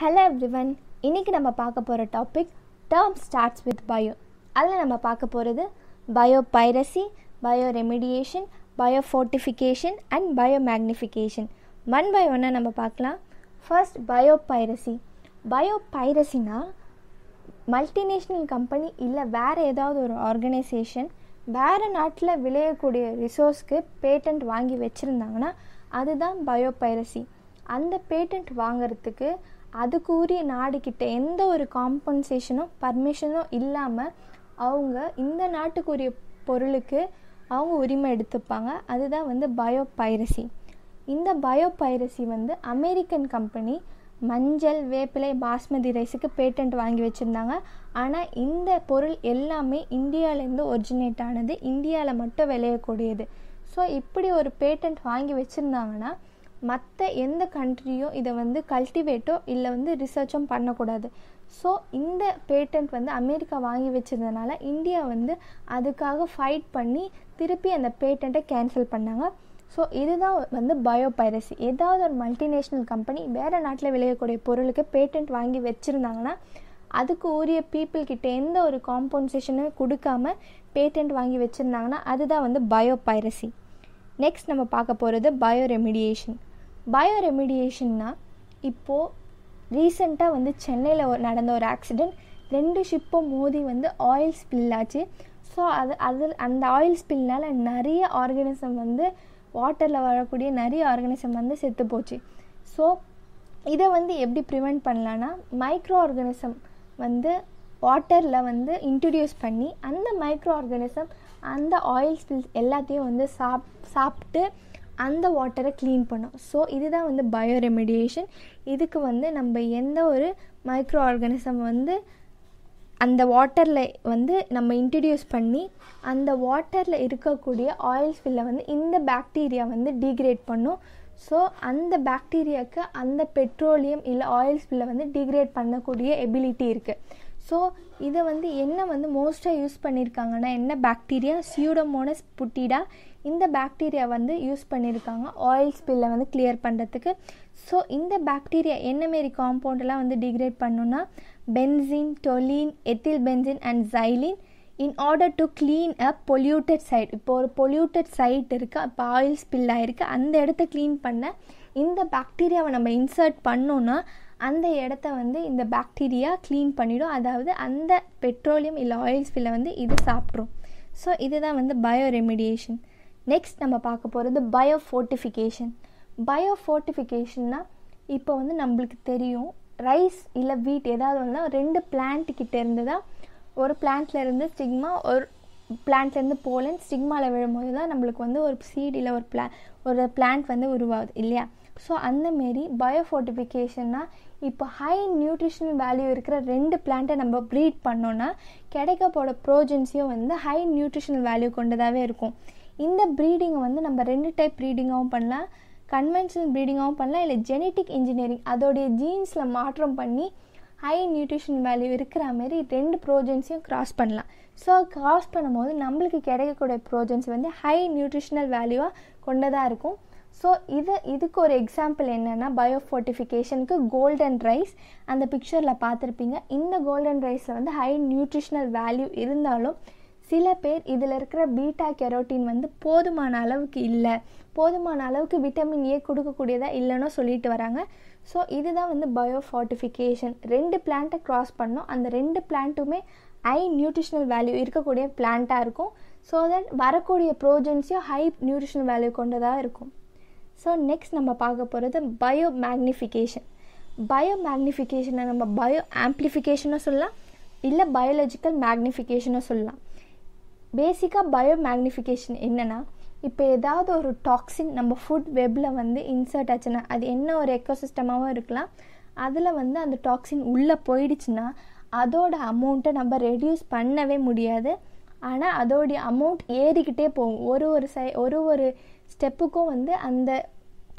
hello everyone இன்றைக்கி நம்ம பார்க்க போகிற topic term starts with bio அதில் நம்ம பார்க்க போகிறது biopiracy bioremediation biofortification and biomagnification மண் பை ஒன்னாக நம்ம பார்க்கலாம் ஃபர்ஸ்ட் பயோ பைரசி பயோ பைரசினா மல்டிநேஷ்னல் கம்பெனி இல்லை வேறு ஏதாவது ஒரு ஆர்கனைசேஷன் வேறு நாட்டில் விளையக்கூடிய ரிசோர்ஸ்க்கு பேட்டன்ட் வாங்கி வச்சுருந்தாங்கன்னா அதுதான் பயோ பைரசி அந்த பேட்டன்ட் வாங்கிறதுக்கு அதுக்குரிய நாடுக்கிட்ட எந்த ஒரு காம்பன்சேஷனும் பர்மிஷனும் இல்லாமல் அவங்க இந்த நாட்டுக்குரிய பொருளுக்கு அவங்க உரிமை எடுத்துப்பாங்க அதுதான் வந்து பயோ பைரசி இந்த பயோ பைரசி வந்து அமெரிக்கன் கம்பெனி மஞ்சள் வேப்பிலை பாஸ்மதி ரைஸுக்கு பேட்டன்ட் வாங்கி வச்சுருந்தாங்க ஆனால் இந்த பொருள் எல்லாமே இந்தியாவிலேருந்து ஒரிஜினேட் ஆனது இந்தியாவில் மட்டும் விளையக்கூடியது ஸோ இப்படி ஒரு பேட்டன்ட் வாங்கி வச்சுருந்தாங்கன்னா மற்ற எந்த கண்ட்ரியோ இதை வந்து கல்டிவேட்டோ இல்லை வந்து ரிசர்ச்சும் பண்ணக்கூடாது ஸோ இந்த பேட்டன்ட் வந்து அமெரிக்கா வாங்கி வச்சிருந்தனால இந்தியா வந்து அதுக்காக ஃபைட் பண்ணி திருப்பி அந்த பேட்டண்ட்டை கேன்சல் பண்ணாங்க ஸோ இதுதான் வந்து பயோ பைரசி ஏதாவது ஒரு மல்டிநேஷ்னல் கம்பெனி வேறு நாட்டில் விளையக்கூடிய பொருளுக்கு பேட்டன்ட் வாங்கி வச்சுருந்தாங்கன்னா அதுக்கு உரிய பீப்புள்கிட்ட எந்த ஒரு காம்பன்சேஷனும் கொடுக்காம பேட்டன்ட் வாங்கி வச்சுருந்தாங்கன்னா அதுதான் வந்து பயோ பைரசி நெக்ஸ்ட் நம்ம பார்க்க போகிறது பயோ ரெமிடியேஷன் பயோ ரெமிடியேஷன்னா இப்போது ரீசெண்டாக வந்து சென்னையில் நடந்த ஒரு ஆக்சிடெண்ட் ரெண்டு ஷிப்பை மோதி வந்து ஆயில் ஸ்பில் ஆச்சு ஸோ அது அது அந்த ஆயில் ஸ்பில்னால் நிறைய ஆர்கனிசம் வந்து வாட்டரில் வரக்கூடிய நிறைய ஆர்கனிசம் வந்து செத்து போச்சு ஸோ இதை வந்து எப்படி ப்ரிவெண்ட் பண்ணலான்னா மைக்ரோ ஆர்கனிசம் வந்து வாட்டரில் வந்து இன்ட்ரடியூஸ் பண்ணி அந்த மைக்ரோ ஆர்கனிசம் அந்த ஆயில் ஸ்பில்ஸ் எல்லாத்தையும் வந்து சாப் சாப்பிட்டு அந்த வாட்டரை க்ளீன் பண்ணும் ஸோ இதுதான் வந்து பயோ ரெமிடியேஷன் இதுக்கு வந்து நம்ம எந்த ஒரு மைக்ரோ ஆர்கனிசம் வந்து அந்த வாட்டரில் வந்து நம்ம இன்ட்ரடியூஸ் பண்ணி அந்த வாட்டரில் இருக்கக்கூடிய ஆயில் ஃபில்லை வந்து இந்த பாக்டீரியா வந்து டீக்ரேட் பண்ணும் ஸோ அந்த பாக்டீரியாவுக்கு அந்த பெட்ரோலியம் இல்லை ஆயில் ஃபில்லை வந்து டீக்ரேட் பண்ணக்கூடிய எபிலிட்டி இருக்குது ஸோ இதை வந்து என்ன வந்து மோஸ்ட்டாக யூஸ் பண்ணியிருக்காங்கன்னா என்ன பாக்டீரியா சியூடமோனஸ் புட்டிடா இந்த பாக்டீரியா வந்து யூஸ் பண்ணியிருக்காங்க ஆயில் ஸ்பில்லை வந்து கிளியர் பண்ணுறதுக்கு ஸோ இந்த பாக்டீரியா என்னமாரி காம்பவுண்டெல்லாம் வந்து டிகிரேட் பண்ணுன்னா benzene toluene ethyl benzene and xylene in order to clean a polluted site இப்போ ஒரு பொல்யூட்டட் சைட் இருக்குது இப்போ ஆயில் ஸ்பில் ஆகிருக்கு அந்த இடத்த க்ளீன் பண்ண இந்த பாக்டீரியாவை நம்ம இன்சர்ட் பண்ணோன்னா அந்த இடத்த வந்து இந்த பாக்டீரியா க்ளீன் பண்ணிவிடும் அதாவது அந்த பெட்ரோலியம் இல்லை ஆயில் ஸ்பில்லை வந்து இது சாப்பிட்ரும் ஸோ இதுதான் வந்து பயோ ரெமிடியேஷன் நெக்ஸ்ட் நம்ம பார்க்க போகிறது பயோ ஃபோர்ட்டிஃபிகேஷன் பயோ ஃபோர்ட்டிஃபிகேஷன்னா இப்போ வந்து நம்மளுக்கு தெரியும் ரைஸ் இல்லை வீட் ஏதாவது வந்து ரெண்டு கிட்டே இருந்து தான் ஒரு பிளான்ட்லேருந்து ஸ்டிக்மா ஒரு பிளான்ட்லேருந்து போலன் ஸ்டிக்மாவில் விழும்போது தான் நம்மளுக்கு வந்து ஒரு சீட் இல்லை ஒரு பிளா ஒரு பிளான்ட் வந்து உருவாகுது இல்லையா ஸோ அந்தமாரி பயோஃபோர்டிஃபிகேஷன்னா இப்போ ஹை நியூட்ரிஷனல் வேல்யூ இருக்கிற ரெண்டு பிளான்ட்டை நம்ம ப்ரீட் பண்ணோன்னா கிடைக்க போகிற ப்ரோஜன்ஸையும் வந்து ஹை நியூட்ரிஷனல் வேல்யூ கொண்டதாகவே இருக்கும் இந்த ப்ரீடிங்கை வந்து நம்ம ரெண்டு டைப் ப்ரீடிங்காகவும் பண்ணலாம் கன்வென்ஷனல் ப்ரீடிங்காகவும் பண்ணலாம் இல்லை ஜெனட்டிக் இன்ஜினியரிங் அதோடைய ஜீன்ஸில் மாற்றம் பண்ணி ஹை நியூட்ரிஷன் வேல்யூ இருக்கிற மாரி ரெண்டு ப்ரோஜன்ஸையும் க்ராஸ் பண்ணலாம் ஸோ க்ராஸ் பண்ணும்போது நம்மளுக்கு கிடைக்கக்கூடிய ப்ரோஜென்ஸ் வந்து ஹை நியூட்ரிஷனல் வேல்யூவாக கொண்டதாக இருக்கும் ஸோ இது இதுக்கு ஒரு எக்ஸாம்பிள் என்னென்னா பயோ ஃபோர்ட்டிஃபிகேஷனுக்கு கோல்டன் ரைஸ் அந்த பிக்சரில் பார்த்துருப்பீங்க இந்த கோல்டன் ரைஸில் வந்து ஹை நியூட்ரிஷனல் வேல்யூ இருந்தாலும் சில பேர் இதில் இருக்கிற பீட்டா கெரோட்டின் வந்து போதுமான அளவுக்கு இல்லை போதுமான அளவுக்கு விட்டமின் ஏ கொடுக்கக்கூடியதாக இல்லைன்னு சொல்லிட்டு வராங்க ஸோ இதுதான் வந்து பயோ ஃபார்ட்டிஃபிகேஷன் ரெண்டு பிளான்ட்டை க்ராஸ் பண்ணோம் அந்த ரெண்டு பிளான்ட்டுமே ஹை நியூட்ரிஷனல் வேல்யூ இருக்கக்கூடிய பிளான்ட்டாக இருக்கும் ஸோ தட் வரக்கூடிய ப்ரோஜன்ஸையும் ஹை நியூட்ரிஷனல் வேல்யூ கொண்டதாக இருக்கும் ஸோ நெக்ஸ்ட் நம்ம பார்க்க போகிறது பயோ மேக்னிஃபிகேஷன் பயோ மேக்னிஃபிகேஷனை நம்ம பயோ ஆம்ப்ளிஃபிகேஷனும் சொல்லலாம் இல்லை பயாலஜிக்கல் மேக்னிஃபிகேஷனும் சொல்லலாம் பேசிக்காக பயோ மேக்னிஃபிகேஷன் என்னென்னா இப்போ ஏதாவது ஒரு டாக்ஸின் நம்ம ஃபுட் வெப்பில் வந்து இன்சர்ட் ஆச்சுன்னா அது என்ன ஒரு எக்கோசிஸ்டமாகவும் இருக்கலாம் அதில் வந்து அந்த டாக்ஸின் உள்ளே போயிடுச்சுன்னா அதோட அமௌண்ட்டை நம்ம ரெடியூஸ் பண்ணவே முடியாது ஆனால் அதோடைய அமௌண்ட் ஏறிக்கிட்டே போகும் ஒரு ஒரு சை ஒரு ஒரு ஸ்டெப்புக்கும் வந்து அந்த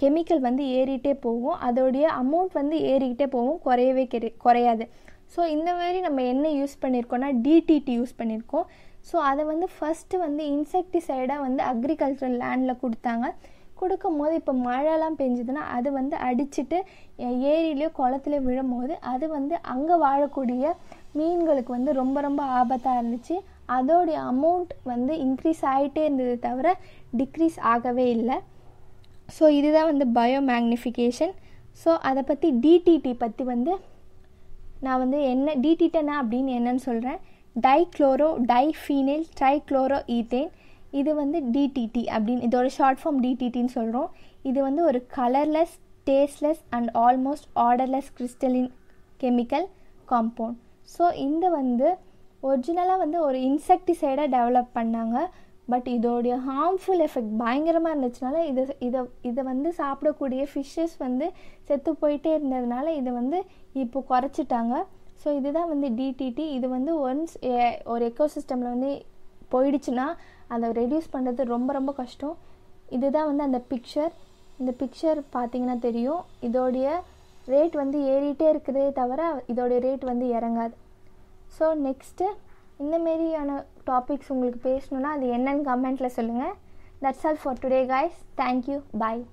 கெமிக்கல் வந்து ஏறிட்டே போகும் அதோடைய அமௌண்ட் வந்து ஏறிக்கிட்டே போகும் குறையவே குறையாது ஸோ இந்த மாதிரி நம்ம என்ன யூஸ் பண்ணியிருக்கோம்னா டிடிடி யூஸ் பண்ணியிருக்கோம் ஸோ அதை வந்து ஃபஸ்ட்டு வந்து இன்செக்டிசைடாக வந்து அக்ரிகல்ச்சரல் லேண்டில் கொடுத்தாங்க கொடுக்கும் போது இப்போ மழைலாம் பெஞ்சதுன்னா அது வந்து அடிச்சுட்டு ஏரியிலையோ குளத்துலையோ விழும்போது அது வந்து அங்கே வாழக்கூடிய மீன்களுக்கு வந்து ரொம்ப ரொம்ப ஆபத்தாக இருந்துச்சு அதோடைய அமௌண்ட் வந்து இன்க்ரீஸ் ஆகிட்டே இருந்தது தவிர டிக்ரீஸ் ஆகவே இல்லை ஸோ இதுதான் வந்து பயோ மேக்னிஃபிகேஷன் ஸோ அதை பற்றி டிடிடி பற்றி வந்து நான் வந்து என்ன டிடிட்டனா அப்படின்னு என்னன்னு சொல்கிறேன் டைக்ளோரோ டைஃபீனில் ட்ரைக்ளோரோ ஈத்தேன் இது வந்து டிடிடி அப்படின்னு இதோட ஷார்ட் ஃபார்ம் டிடிடின்னு சொல்கிறோம் இது வந்து ஒரு colourless tasteless and almost odourless crystalline chemical compound so இந்த வந்து ஒரிஜினலாக வந்து ஒரு இன்செக்டிசைடாக டெவலப் பண்ணாங்க பட் இதோடைய ஹார்ம்ஃபுல் எஃபெக்ட் பயங்கரமாக இருந்துச்சுனால இதை இதை இதை வந்து சாப்பிடக்கூடிய ஃபிஷ்ஷஸ் வந்து செத்து போயிட்டே இருந்ததுனால இதை வந்து இப்போ குறைச்சிட்டாங்க ஸோ இதுதான் வந்து டிடிடி இது வந்து ஒன்ஸ் ஒரு எக்கோ சிஸ்டமில் வந்து போயிடுச்சுன்னா அதை ரெடியூஸ் பண்ணுறது ரொம்ப ரொம்ப கஷ்டம் இதுதான் வந்து அந்த பிக்சர் இந்த பிக்சர் பார்த்திங்கன்னா தெரியும் இதோடைய ரேட் வந்து ஏறிட்டே இருக்குதே தவிர இதோடைய ரேட் வந்து இறங்காது ஸோ நெக்ஸ்ட்டு இந்தமாரியான டாபிக்ஸ் உங்களுக்கு பேசணுன்னா அது என்னன்னு கமெண்ட்டில் சொல்லுங்கள் that's all for today guys thank you bye